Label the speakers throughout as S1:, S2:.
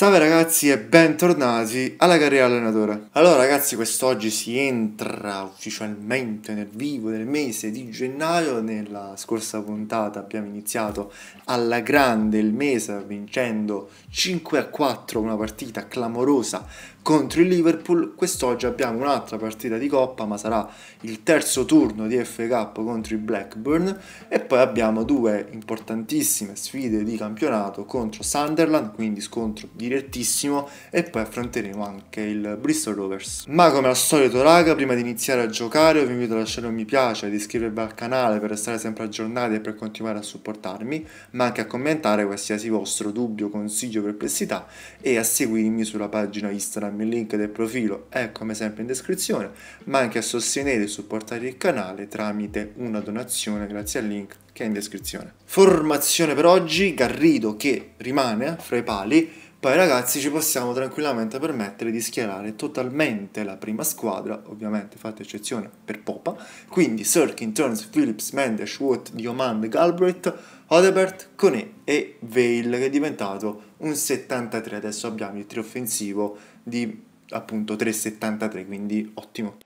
S1: Salve ragazzi e bentornati alla carriera allenatore. Allora ragazzi, quest'oggi si entra ufficialmente nel vivo del mese di gennaio. Nella scorsa puntata abbiamo iniziato alla grande il mese vincendo 5 a 4 una partita clamorosa contro il Liverpool. Quest'oggi abbiamo un'altra partita di coppa, ma sarà il terzo turno di FK contro il Blackburn. E poi abbiamo due importantissime sfide di campionato contro Sunderland, quindi scontro direttissimo. E poi affronteremo anche il Bristol Rovers. Ma come al solito, raga, prima di iniziare a giocare, vi invito a lasciare un mi piace, ad iscrivervi al canale per restare sempre aggiornati e per continuare a supportarmi, ma anche a commentare qualsiasi vostro dubbio, consiglio, perplessità e a seguirmi sulla pagina Instagram il link del profilo è come sempre in descrizione, ma anche a sostenere e supportare il canale tramite una donazione grazie al link che è in descrizione. Formazione per oggi, Garrido che rimane fra i pali, poi ragazzi ci possiamo tranquillamente permettere di schierare totalmente la prima squadra, ovviamente fatta eccezione per Popa, quindi Sirkin, Turns, Phillips, Mendes, Watt, Diomand, Galbraith, Odebert, Coné e Vale che è diventato un 73, adesso abbiamo il trio offensivo di appunto 3,73, quindi ottimo.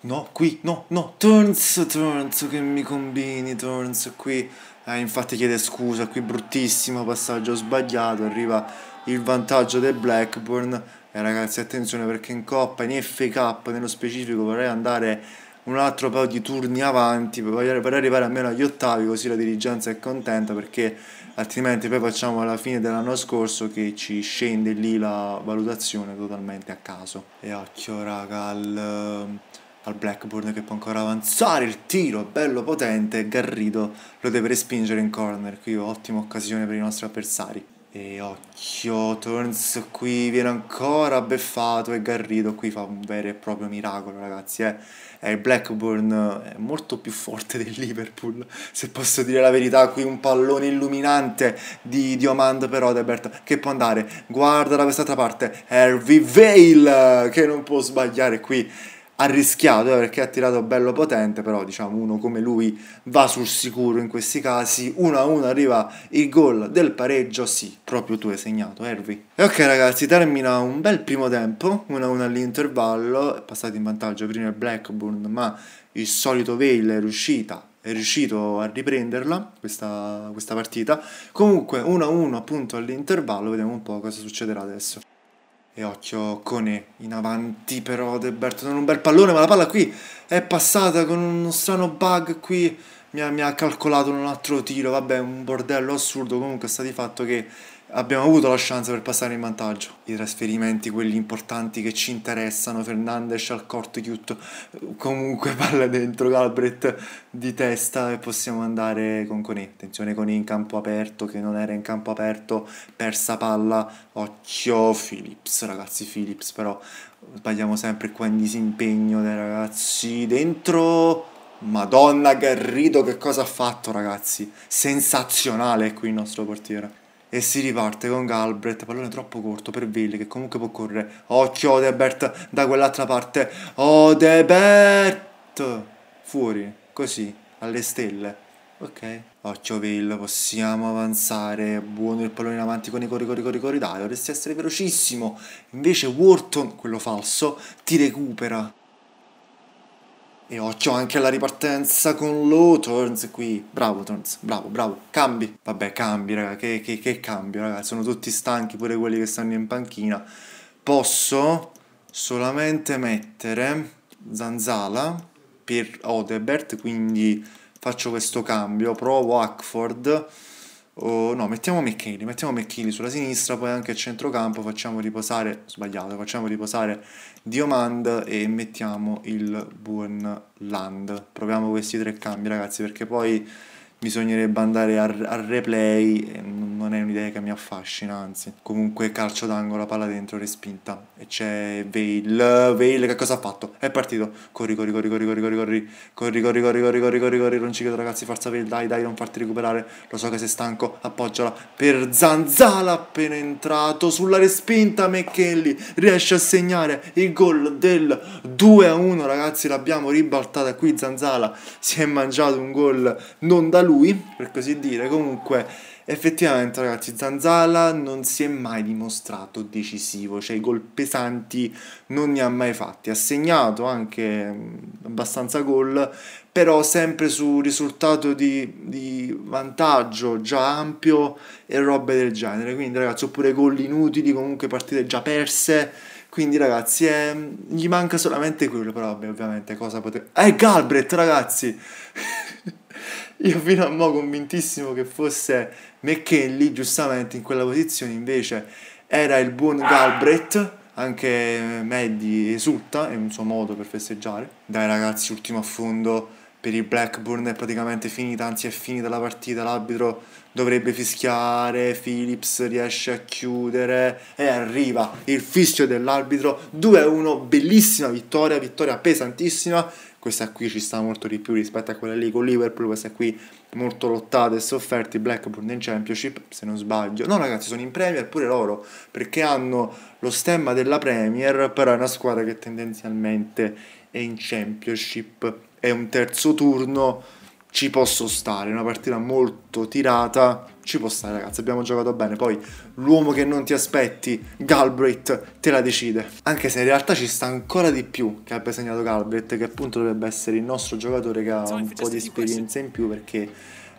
S1: No, qui, no, no, Turns, Turns, che mi combini, Turns, qui. Eh, infatti chiede scusa, qui bruttissimo passaggio sbagliato, arriva il vantaggio del Blackburn. E eh, ragazzi, attenzione perché in Coppa, in FK nello specifico, vorrei andare un altro paio di turni avanti per, arrivare almeno agli ottavi così la dirigenza è contenta perché altrimenti poi facciamo alla fine dell'anno scorso che ci scende lì la valutazione totalmente a caso e occhio raga al, al Blackburn che può ancora avanzare il tiro bello potente Garrido lo deve respingere in corner qui ottima occasione per i nostri avversari e occhio, Turns qui viene ancora beffato e Garrido qui fa un vero e proprio miracolo ragazzi. Eh. Eh, il Blackburn è molto più forte del Liverpool, se posso dire la verità. Qui un pallone illuminante di Diomand però Odebert che può andare. Guarda da quest'altra parte, Hervey Vale che non può sbagliare qui ha rischiato eh, perché ha tirato bello potente, però diciamo uno come lui va sul sicuro in questi casi, 1-1 a arriva il gol del pareggio, sì, proprio tu hai segnato Hervey. E ok ragazzi, termina un bel primo tempo, 1-1 a all'intervallo, è passato in vantaggio prima il Blackburn, ma il solito Vale è riuscita è riuscito a riprenderla questa, questa partita comunque 1-1 appunto all'intervallo vediamo un po' cosa succederà adesso e occhio Cone in avanti però De Berto non un bel pallone ma la palla qui è passata con uno strano bug qui mi ha, mi ha calcolato un altro tiro, vabbè un bordello assurdo comunque sta di fatto che abbiamo avuto la chance per passare in vantaggio. I trasferimenti, quelli importanti che ci interessano, Fernandes al corto chiuso, comunque palla dentro Galbret di testa e possiamo andare con Coné. Attenzione Coné in campo aperto, che non era in campo aperto, persa palla, occhio Philips, ragazzi Philips però sbagliamo sempre qua in disimpegno dei ragazzi, dentro... Madonna Garrido che cosa ha fatto ragazzi, sensazionale qui il nostro portiere e si riparte con Galbraith, pallone troppo corto per Ville che comunque può correre. Occhio Odebert da quell'altra parte. Odebert! Fuori, così, alle stelle. Ok. Occhio Ville, possiamo avanzare. Buono il pallone in avanti con i corri, corri, corri, dai Dovresti essere velocissimo. Invece Wharton, quello falso, ti recupera. E occhio anche alla ripartenza con Low Turns qui. Bravo Turns, bravo, bravo. Cambi. Vabbè, cambi, raga. Che, che, che cambio, raga. Sono tutti stanchi, pure quelli che stanno in panchina. Posso solamente mettere Zanzala per Odebert, quindi faccio questo cambio. Provo Hackford Oh, no, mettiamo McKinley, mettiamo McKinley sulla sinistra, poi anche a centrocampo facciamo riposare, sbagliato, facciamo riposare Diomand e mettiamo il buon Land. Proviamo questi tre cambi ragazzi perché poi bisognerebbe andare al, al replay, non è un'idea che mi affascina, anzi. Comunque calcio d'angolo, palla dentro, respinta. E c'è Veil, Veil che cosa ha fatto? È partito, corri, corri, corri, corri, corri, corri, corri, corri, corri, corri, corri, corri, corri, corri, non ci credo ragazzi, forza Veil, dai, dai, non farti recuperare, lo so che sei stanco, appoggiala per Zanzala, appena entrato sulla respinta, McKinley riesce a segnare il gol del 2-1, ragazzi, l'abbiamo ribaltata qui, Zanzala si è mangiato un gol non da lui, per così dire. Comunque, effettivamente, ragazzi, Zanzala non si è mai dimostrato decisivo, cioè i gol pesanti non ne ha mai fatti. Ha segnato anche mm, abbastanza gol, però sempre su risultato di, di vantaggio già ampio e robe del genere. Quindi, ragazzi, oppure gol inutili, comunque partite già perse. Quindi ragazzi, eh, gli manca solamente quello, però vabbè, ovviamente cosa potrebbe... Eh, Galbret, ragazzi! Io fino a mo' convintissimo che fosse McKinley, giustamente in quella posizione invece era il buon Galbraith, anche eh, Maddie esulta, è un suo modo per festeggiare. Dai ragazzi, ultimo affondo per il Blackburn è praticamente finita, anzi è finita la partita, l'arbitro dovrebbe fischiare, Phillips riesce a chiudere e arriva il fischio dell'arbitro, 2-1, bellissima vittoria, vittoria pesantissima questa qui ci sta molto di più rispetto a quella lì con Liverpool, questa qui molto lottata e sofferti, Blackburn in Championship se non sbaglio, no ragazzi sono in Premier pure loro perché hanno lo stemma della Premier però è una squadra che tendenzialmente è in Championship, è un terzo turno ci posso stare, una partita molto tirata, ci può stare ragazzi, abbiamo giocato bene, poi l'uomo che non ti aspetti, Galbraith, te la decide. Anche se in realtà ci sta ancora di più che abbia segnato Galbraith, che appunto dovrebbe essere il nostro giocatore che ha un po' di esperienza in più perché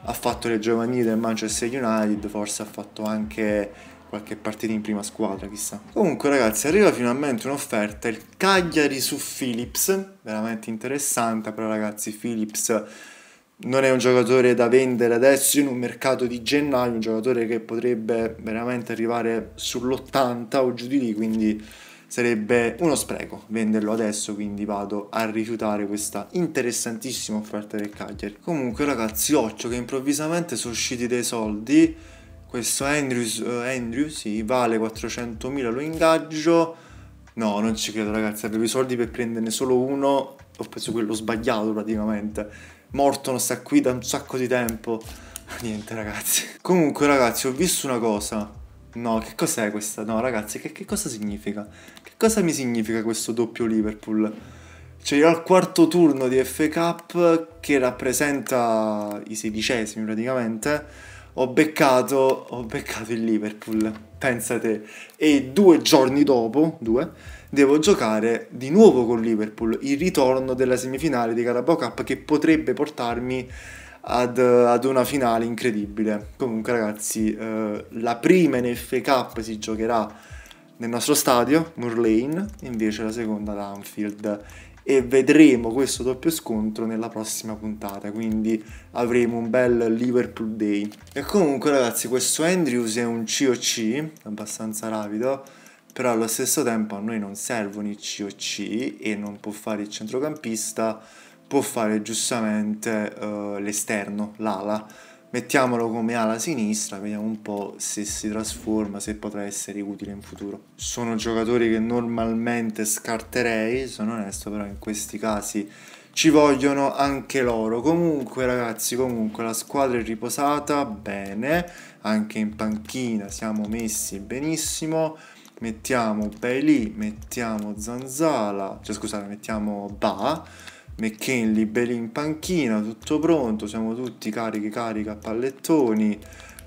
S1: ha fatto le giovanili del Manchester United, forse ha fatto anche qualche partita in prima squadra, chissà. Comunque ragazzi, arriva finalmente un'offerta, il Cagliari su Philips, veramente interessante, però ragazzi Philips non è un giocatore da vendere adesso in un mercato di gennaio, un giocatore che potrebbe veramente arrivare sull'80 o giù di lì, quindi sarebbe uno spreco venderlo adesso, quindi vado a rifiutare questa interessantissima offerta del Cagliari. Comunque ragazzi, occhio che improvvisamente sono usciti dei soldi, questo Andrews, uh, Andrews sì, vale 400.000 lo ingaggio, no non ci credo ragazzi, avevo i soldi per prenderne solo uno, ho preso quello sbagliato praticamente morto non sta qui da un sacco di tempo. Niente ragazzi. Comunque ragazzi ho visto una cosa. No, che cos'è questa? No ragazzi, che, che, cosa significa? Che cosa mi significa questo doppio Liverpool? Cioè al quarto turno di FA Cup che rappresenta i sedicesimi praticamente. Ho beccato, ho beccato il Liverpool, pensate. E due giorni dopo, due, devo giocare di nuovo con Liverpool, il ritorno della semifinale di Carabao Cup che potrebbe portarmi ad, eh, ad una finale incredibile. Comunque ragazzi, eh, la prima NFA Cup si giocherà nel nostro stadio, Moor Lane, invece la seconda ad Anfield e vedremo questo doppio scontro nella prossima puntata, quindi avremo un bel Liverpool Day. E comunque ragazzi, questo Andrews è un COC abbastanza rapido, però allo stesso tempo a noi non servono i COC e non può fare il centrocampista, può fare giustamente eh, l'esterno, l'ala. Mettiamolo come ala sinistra, vediamo un po' se si trasforma, se potrà essere utile in futuro. Sono giocatori che normalmente scarterei, sono onesto, però in questi casi ci vogliono anche loro. Comunque, ragazzi, comunque la squadra è riposata bene, anche in panchina siamo messi benissimo mettiamo Bailey, mettiamo Zanzala, cioè scusate, mettiamo Ba, McKinley, Bailey in panchina, tutto pronto, siamo tutti carichi, carichi a pallettoni,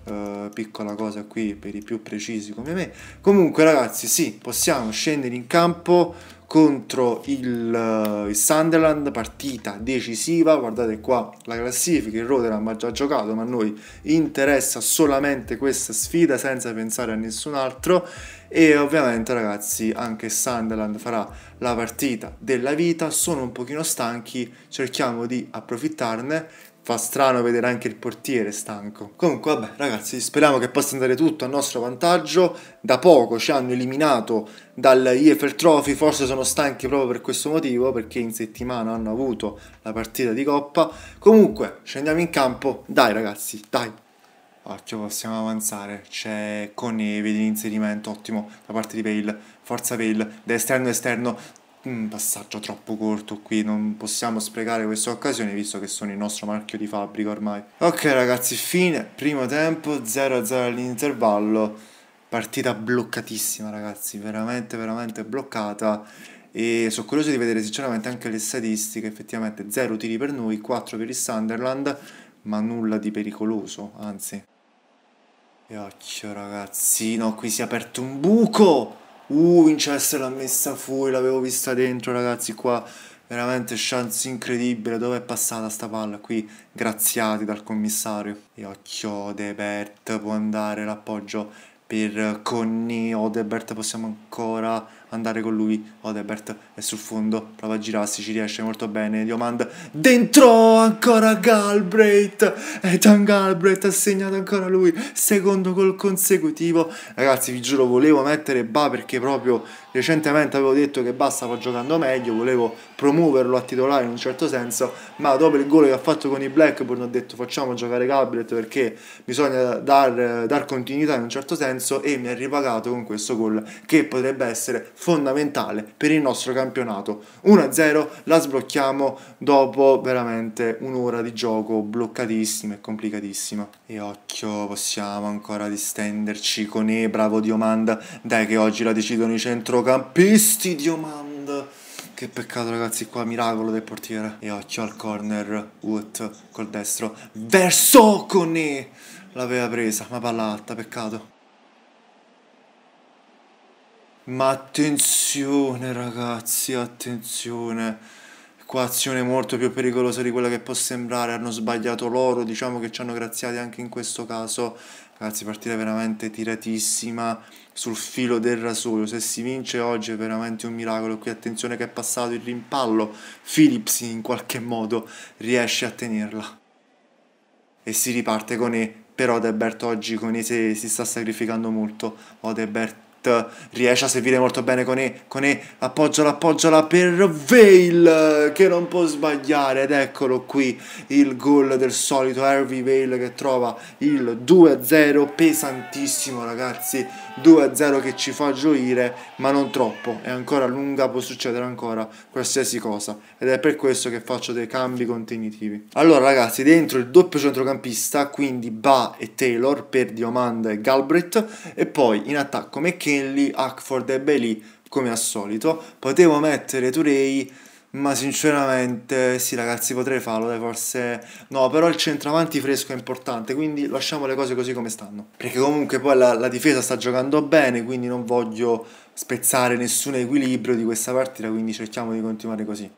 S1: Uh, piccola cosa qui per i più precisi come me. Comunque, ragazzi, sì, possiamo scendere in campo contro il, uh, il Sunderland, partita decisiva. Guardate qua la classifica, il Rotterdam ha già giocato, ma a noi interessa solamente questa sfida senza pensare a nessun altro e ovviamente ragazzi anche Sunderland farà la partita della vita, sono un pochino stanchi, cerchiamo di approfittarne Fa strano vedere anche il portiere stanco. Comunque, vabbè, ragazzi, speriamo che possa andare tutto a nostro vantaggio. Da poco ci hanno eliminato dal Eiffel Trophy, forse sono stanchi proprio per questo motivo, perché in settimana hanno avuto la partita di coppa. Comunque, scendiamo in campo. Dai, ragazzi, dai, occhio possiamo avanzare, c'è Coneve di l'inserimento, ottimo da parte di Veil, forza Veil, da esterno esterno, un passaggio troppo corto qui, non possiamo sprecare questa occasione visto che sono il nostro marchio di fabbrica ormai. Ok ragazzi, fine primo tempo, 0-0 all'intervallo, partita bloccatissima ragazzi, veramente veramente bloccata e sono curioso di vedere sinceramente anche le statistiche, effettivamente 0 tiri per noi, 4 per il Sunderland, ma nulla di pericoloso, anzi. E occhio ragazzino, qui si è aperto un buco! Uh, Vincenzo l'ha messa fuori, l'avevo vista dentro ragazzi, qua veramente chance incredibile, dove è passata sta palla qui, graziati dal commissario. E occhio Odebert, può andare l'appoggio per Conny, Odebert oh, possiamo ancora andare con lui. Odebert è sul fondo, prova a girarsi, ci riesce molto bene. Diomand dentro ancora Galbraith. Ethan Galbraith ha segnato ancora lui, secondo gol consecutivo. Ragazzi, vi giuro, volevo mettere Ba perché proprio recentemente avevo detto che Ba stava giocando meglio, volevo promuoverlo a titolare in un certo senso, ma dopo il gol che ha fatto con i Blackburn ho detto facciamo giocare Galbraith perché bisogna dar, dar continuità in un certo senso e mi ha ripagato con questo gol che potrebbe essere fondamentale per il nostro campionato. 1-0 la sblocchiamo dopo veramente un'ora di gioco bloccatissima e complicatissima. E occhio, possiamo ancora distenderci con E, bravo Diomanda. Dai che oggi la decidono i centrocampisti, Diomanda. Che peccato ragazzi qua, miracolo del portiere. E occhio al corner, Wood col destro, verso con L'aveva presa, ma palla alta, peccato. Ma attenzione ragazzi, attenzione. Qua azione molto più pericolosa di quella che può sembrare. Hanno sbagliato loro, diciamo che ci hanno graziati anche in questo caso. Ragazzi, partita veramente tiratissima sul filo del rasoio. Se si vince oggi è veramente un miracolo. Qui attenzione che è passato il rimpallo. Philips in qualche modo riesce a tenerla. E si riparte con E però Odebert oggi con E si sta sacrificando molto. Odebert oh, riesce a servire molto bene con E, con E, appoggiala, appoggiala per Vale che non può sbagliare ed eccolo qui il gol del solito Harvey Vale che trova il 2-0 pesantissimo ragazzi, 2-0 che ci fa gioire ma non troppo, è ancora lunga, può succedere ancora qualsiasi cosa ed è per questo che faccio dei cambi contenitivi. Allora ragazzi, dentro il doppio centrocampista, quindi Ba e Taylor per Diomanda e Galbraith e poi in attacco McKinney McKinley, Hackford e Bailey come al solito. Potevo mettere Turei, ma sinceramente sì ragazzi potrei farlo, dai, forse no, però il centravanti fresco è importante, quindi lasciamo le cose così come stanno. Perché comunque poi la, la difesa sta giocando bene, quindi non voglio spezzare nessun equilibrio di questa partita, quindi cerchiamo di continuare così.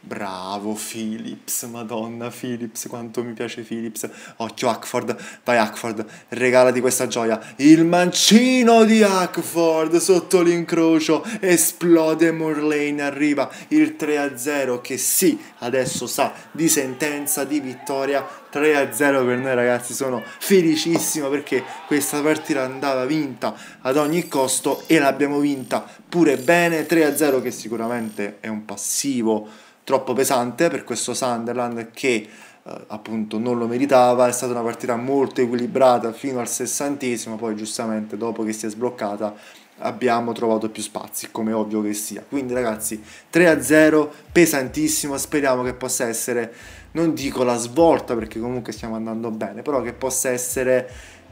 S1: Bravo Philips, madonna Philips, quanto mi piace Philips. Occhio Ackford, vai Ackford, regalati questa gioia. Il mancino di Ackford sotto l'incrocio, esplode Morlane, arriva il 3-0 che sì, adesso sa di sentenza, di vittoria. 3-0 per noi ragazzi, sono felicissimo perché questa partita andava vinta ad ogni costo e l'abbiamo vinta pure bene. 3-0 che sicuramente è un passivo troppo pesante per questo Sunderland che eh, appunto non lo meritava, è stata una partita molto equilibrata fino al sessantesimo, poi giustamente dopo che si è sbloccata abbiamo trovato più spazi, come ovvio che sia. Quindi ragazzi, 3-0 pesantissimo, speriamo che possa essere, non dico la svolta perché comunque stiamo andando bene, però che possa essere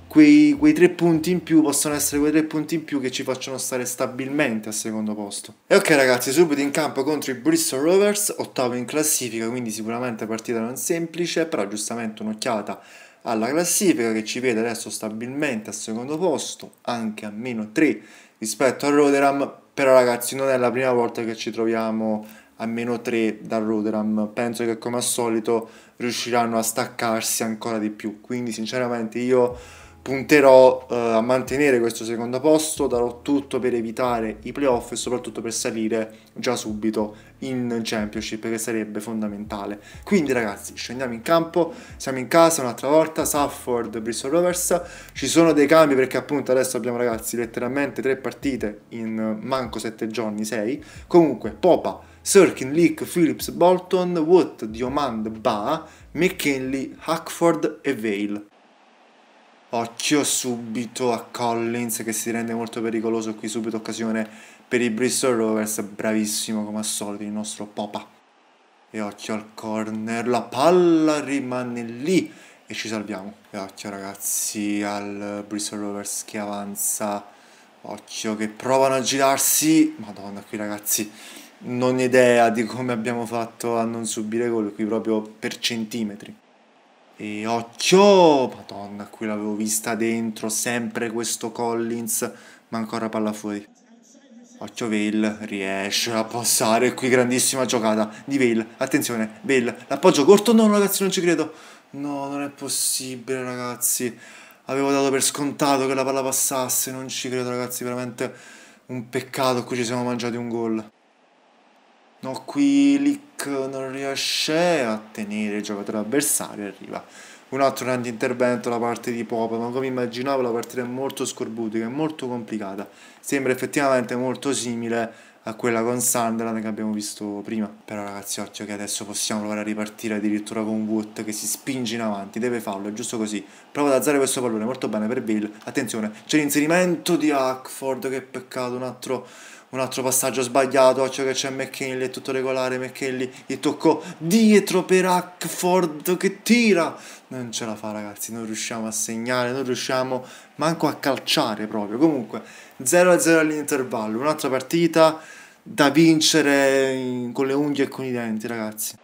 S1: quei, quei, tre punti in più possono essere quei tre punti in più che ci facciano stare stabilmente al secondo posto. E ok ragazzi, subito in campo contro i Bristol Rovers, ottavo in classifica, quindi sicuramente partita non semplice, però giustamente un'occhiata alla classifica che ci vede adesso stabilmente al secondo posto, anche a meno 3 rispetto al Roderam, però ragazzi non è la prima volta che ci troviamo a meno 3 dal Roderam, penso che come al solito riusciranno a staccarsi ancora di più, quindi sinceramente io punterò eh, a mantenere questo secondo posto, darò tutto per evitare i playoff e soprattutto per salire già subito in Championship che sarebbe fondamentale. Quindi ragazzi scendiamo in campo, siamo in casa un'altra volta, Safford, Bristol Rovers, ci sono dei cambi perché appunto adesso abbiamo ragazzi letteralmente tre partite in eh, manco sette giorni, 6, comunque Popa, Sirkin, Leak, Phillips, Bolton, Wood, Diomand, Ba, McKinley, Hackford e Vale. Occhio subito a Collins che si rende molto pericoloso qui subito occasione per i Bristol Rovers, bravissimo come al solito il nostro Popa. E occhio al corner, la palla rimane lì e ci salviamo. E occhio ragazzi al Bristol Rovers che avanza, occhio che provano a girarsi, madonna qui ragazzi non ho idea di come abbiamo fatto a non subire gol qui proprio per centimetri. E occhio! Madonna, qui l'avevo vista dentro, sempre questo Collins, ma ancora palla fuori. Occhio Veil, riesce a passare, qui grandissima giocata di Veil, attenzione, Veil, l'appoggio corto, no ragazzi non ci credo, no non è possibile ragazzi, avevo dato per scontato che la palla passasse, non ci credo ragazzi, veramente un peccato, qui ci siamo mangiati un gol. No, qui Lick non riesce a tenere il giocatore avversario arriva un altro grande intervento da parte di Pop, ma come immaginavo la partita è molto scorbutica, e molto complicata, sembra effettivamente molto simile a quella con Sunderland che abbiamo visto prima. Però ragazzi occhio che adesso possiamo provare a ripartire addirittura con Wood che si spinge in avanti, deve farlo, è giusto così. Prova ad alzare questo pallone, molto bene per Bill, attenzione, c'è l'inserimento di Hackford, che peccato, un altro un altro passaggio sbagliato, occhio che c'è McKinley, è tutto regolare, McKinley gli toccò dietro per Hackford che tira, non ce la fa ragazzi, non riusciamo a segnare, non riusciamo manco a calciare proprio, comunque 0-0 all'intervallo, un'altra partita da vincere in, con le unghie e con i denti ragazzi.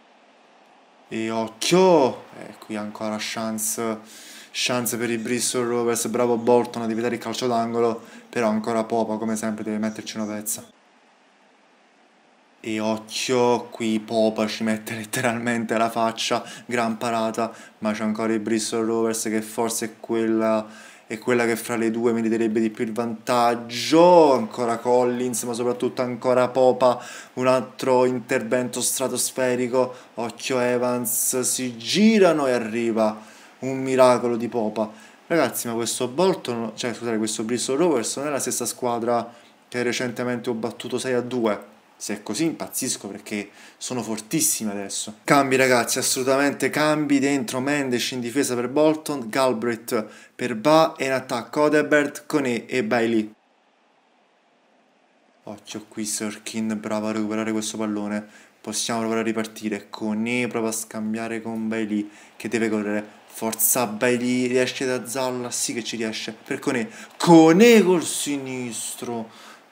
S1: E occhio, e eh, qui ancora chance chance per i Bristol Rovers, bravo Bolton ad evitare il calcio d'angolo, però ancora Popa come sempre deve metterci una pezza. E occhio, qui Popa ci mette letteralmente la faccia, gran parata, ma c'è ancora i Bristol Rovers che forse è quella, è quella che fra le due meriterebbe di più il vantaggio. Ancora Collins, ma soprattutto ancora Popa, un altro intervento stratosferico. Occhio Evans, si girano e arriva un miracolo di Popa. Ragazzi, ma questo Bolton, cioè scusate, questo Bristol Rovers non è la stessa squadra che recentemente ho battuto 6 a 2. Se è così impazzisco perché sono fortissimi adesso. Cambi ragazzi, assolutamente cambi dentro Mendes in difesa per Bolton, Galbraith per Ba e in attacco Odebert, con e e Bailey. Occhio qui Sorkin, bravo a recuperare questo pallone. Possiamo provare a ripartire. E, prova a scambiare con Bailey che deve correre. Forza Bailey riesce ad alzarla, sì che ci riesce. Per Cone, Cone col sinistro.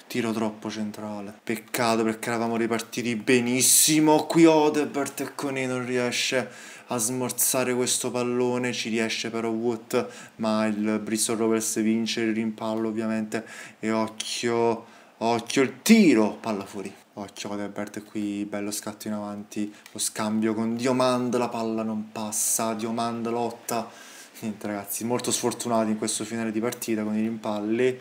S1: Tiro troppo centrale. Peccato perché eravamo ripartiti benissimo. Qui Odebert e Cone non riesce a smorzare questo pallone. Ci riesce però Wood. Ma il Bristol Rovers vince il rimpallo ovviamente. E occhio, occhio il tiro. Palla fuori. Occhio, Odebert qui, bello scatto in avanti, lo scambio con Diomand, la palla non passa, Diomand lotta. Niente ragazzi, molto sfortunati in questo finale di partita con i rimpalli.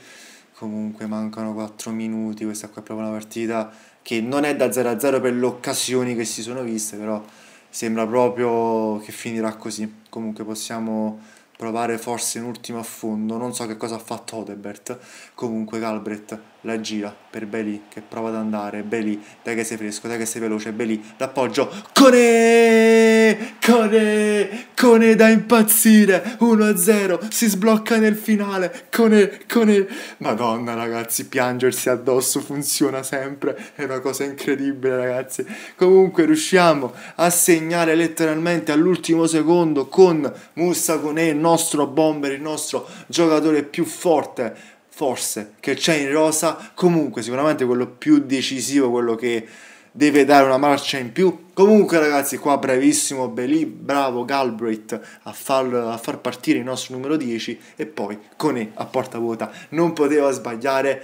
S1: Comunque mancano 4 minuti, questa qua è proprio una partita che non è da 0-0 a 0 per le occasioni che si sono viste, però sembra proprio che finirà così. Comunque possiamo provare forse un ultimo affondo, non so che cosa ha fatto Odebert, comunque Galbret la gira per Belì che prova ad andare, Belì, dai che sei fresco, dai che sei veloce, Belì, l'appoggio, Cone, Cone, Cone da impazzire, 1-0, si sblocca nel finale, Cone, Cone, madonna ragazzi, piangersi addosso funziona sempre, è una cosa incredibile ragazzi, comunque riusciamo a segnare letteralmente all'ultimo secondo con Musa Cone, il nostro bomber, il nostro giocatore più forte, forse, che c'è in rosa, comunque sicuramente quello più decisivo, quello che deve dare una marcia in più. Comunque ragazzi, qua bravissimo Belì, bravo Galbraith a, farlo, a far partire il nostro numero 10 e poi Cone a porta vuota, non poteva sbagliare.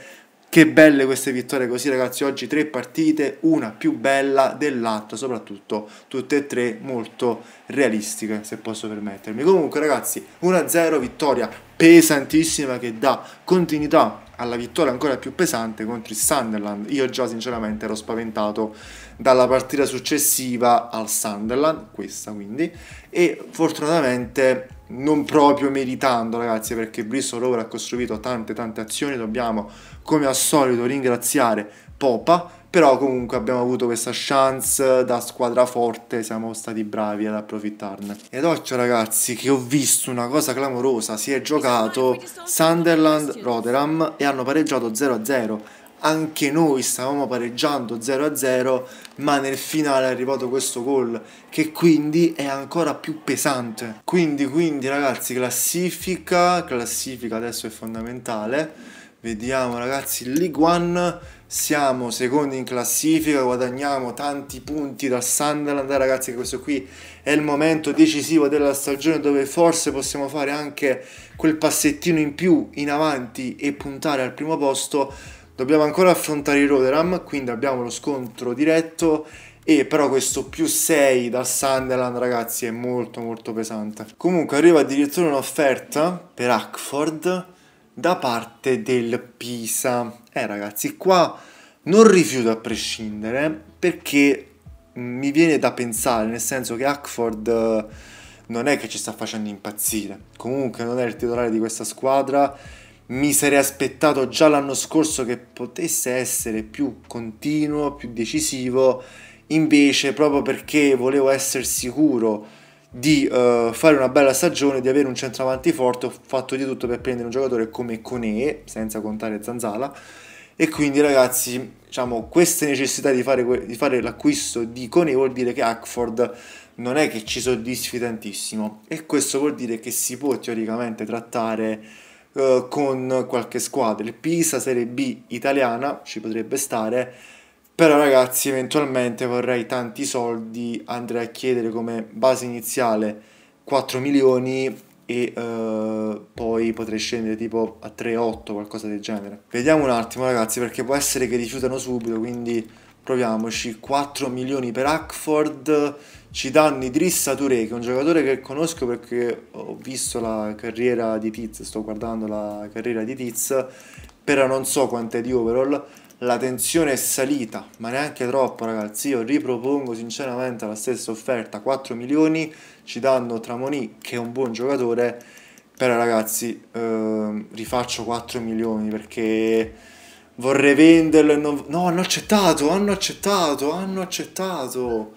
S1: Che belle queste vittorie così ragazzi, oggi tre partite, una più bella dell'altra, soprattutto tutte e tre molto realistiche se posso permettermi. Comunque ragazzi, 1-0 vittoria pesantissima che dà continuità alla vittoria ancora più pesante contro il Sunderland. Io già sinceramente ero spaventato dalla partita successiva al Sunderland, questa quindi, e fortunatamente non proprio meritando ragazzi perché Bristol Rover ha costruito tante tante azioni, dobbiamo come al solito ringraziare Popa, però comunque abbiamo avuto questa chance da squadra forte, siamo stati bravi ad approfittarne. Ed oggi ragazzi che ho visto una cosa clamorosa, si è giocato Sunderland-Rotterdam e hanno pareggiato 0-0. Anche noi stavamo pareggiando 0-0, ma nel finale è arrivato questo gol che quindi è ancora più pesante. Quindi, quindi ragazzi, classifica, classifica adesso è fondamentale. Vediamo ragazzi, League One siamo secondi in classifica, guadagniamo tanti punti dal Sunderland, ragazzi che questo qui è il momento decisivo della stagione dove forse possiamo fare anche quel passettino in più in avanti e puntare al primo posto. Dobbiamo ancora affrontare il Rotherham, quindi abbiamo lo scontro diretto e però questo più 6 da Sunderland ragazzi è molto molto pesante. Comunque arriva addirittura un'offerta per Hackford da parte del Pisa. Eh ragazzi, qua non rifiuto a prescindere perché mi viene da pensare, nel senso che Hackford eh, non è che ci sta facendo impazzire. Comunque non è il titolare di questa squadra. Mi sarei aspettato già l'anno scorso che potesse essere più continuo, più decisivo. Invece, proprio perché volevo essere sicuro di uh, fare una bella stagione, di avere un centravanti forte, ho fatto di tutto per prendere un giocatore come Cone, senza contare Zanzala, e quindi ragazzi, diciamo, queste necessità di fare, di fare l'acquisto di Cone vuol dire che Hackford non è che ci soddisfi tantissimo, e questo vuol dire che si può teoricamente trattare uh, con qualche squadra, il Pisa Serie B italiana ci potrebbe stare, però ragazzi eventualmente vorrei tanti soldi, andrei a chiedere come base iniziale 4 milioni e uh, poi potrei scendere tipo a 3-8 qualcosa del genere. Vediamo un attimo ragazzi perché può essere che rifiutano subito quindi proviamoci 4 milioni per Hackford ci danno Idrissa Touré che è un giocatore che conosco perché ho visto la carriera di Tiz sto guardando la carriera di Tiz però non so quant'è di overall la tensione è salita, ma neanche troppo ragazzi, io ripropongo sinceramente la stessa offerta, 4 milioni ci danno Tramoni che è un buon giocatore, però ragazzi eh, rifaccio 4 milioni perché vorrei venderlo e non... No, hanno accettato, hanno accettato, hanno accettato!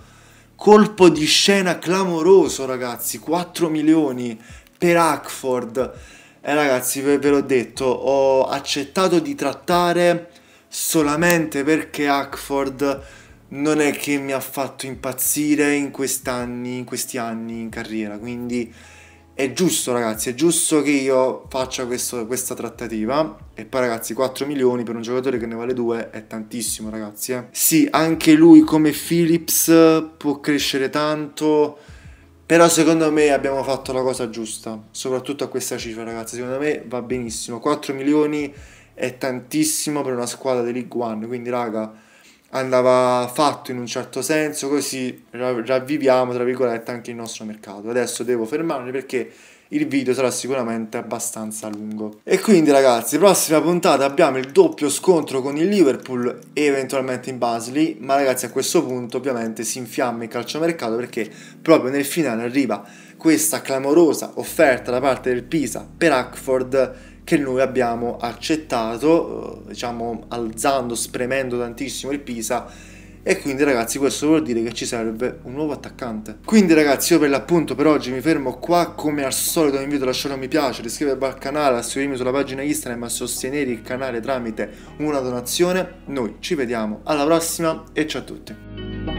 S1: Colpo di scena clamoroso ragazzi, 4 milioni per Hackford. E eh, ragazzi, ve l'ho detto, ho accettato di trattare solamente perché Hackford non è che mi ha fatto impazzire in, quest'anni, in questi anni in carriera, quindi è giusto ragazzi, è giusto che io faccia questo, questa trattativa e poi ragazzi 4 milioni per un giocatore che ne vale 2 è tantissimo ragazzi eh. sì anche lui come Phillips può crescere tanto però secondo me abbiamo fatto la cosa giusta soprattutto a questa cifra ragazzi secondo me va benissimo 4 milioni è tantissimo per una squadra di League One, quindi raga andava fatto in un certo senso, così ravviviamo tra virgolette anche il nostro mercato. Adesso devo fermarmi perché il video sarà sicuramente abbastanza lungo. E quindi ragazzi, prossima puntata abbiamo il doppio scontro con il Liverpool e eventualmente in Basley. ma ragazzi a questo punto ovviamente si infiamma il calciomercato perché proprio nel finale arriva questa clamorosa offerta da parte del Pisa per Hackford che noi abbiamo accettato, eh, diciamo alzando, spremendo tantissimo il Pisa e quindi ragazzi questo vuol dire che ci serve un nuovo attaccante quindi ragazzi io per l'appunto per oggi mi fermo qua come al solito vi invito a lasciare un mi piace iscrivervi al canale a seguirmi sulla pagina Instagram a sostenere il canale tramite una donazione noi ci vediamo alla prossima e ciao a tutti